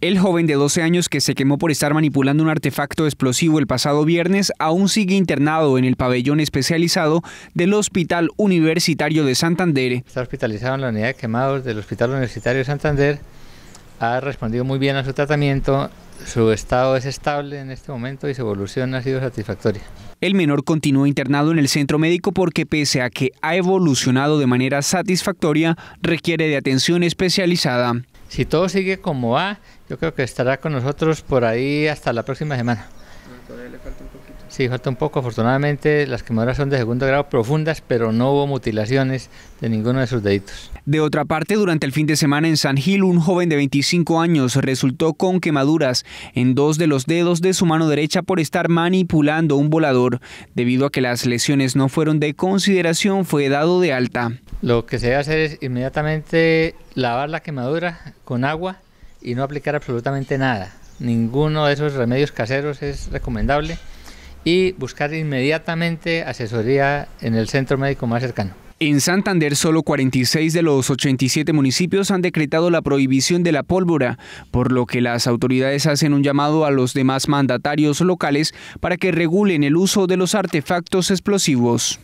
El joven de 12 años que se quemó por estar manipulando un artefacto explosivo el pasado viernes aún sigue internado en el pabellón especializado del Hospital Universitario de Santander. Está hospitalizado en la unidad de quemados del Hospital Universitario de Santander. Ha respondido muy bien a su tratamiento. Su estado es estable en este momento y su evolución ha sido satisfactoria. El menor continúa internado en el centro médico porque pese a que ha evolucionado de manera satisfactoria, requiere de atención especializada si todo sigue como va, yo creo que estará con nosotros por ahí hasta la próxima semana. Ah, un Sí, falta un poco. Afortunadamente, las quemaduras son de segundo grado profundas, pero no hubo mutilaciones de ninguno de sus deditos. De otra parte, durante el fin de semana en San Gil, un joven de 25 años resultó con quemaduras en dos de los dedos de su mano derecha por estar manipulando un volador. Debido a que las lesiones no fueron de consideración, fue dado de alta. Lo que se debe hacer es inmediatamente lavar la quemadura con agua y no aplicar absolutamente nada. Ninguno de esos remedios caseros es recomendable y buscar inmediatamente asesoría en el centro médico más cercano. En Santander, solo 46 de los 87 municipios han decretado la prohibición de la pólvora, por lo que las autoridades hacen un llamado a los demás mandatarios locales para que regulen el uso de los artefactos explosivos.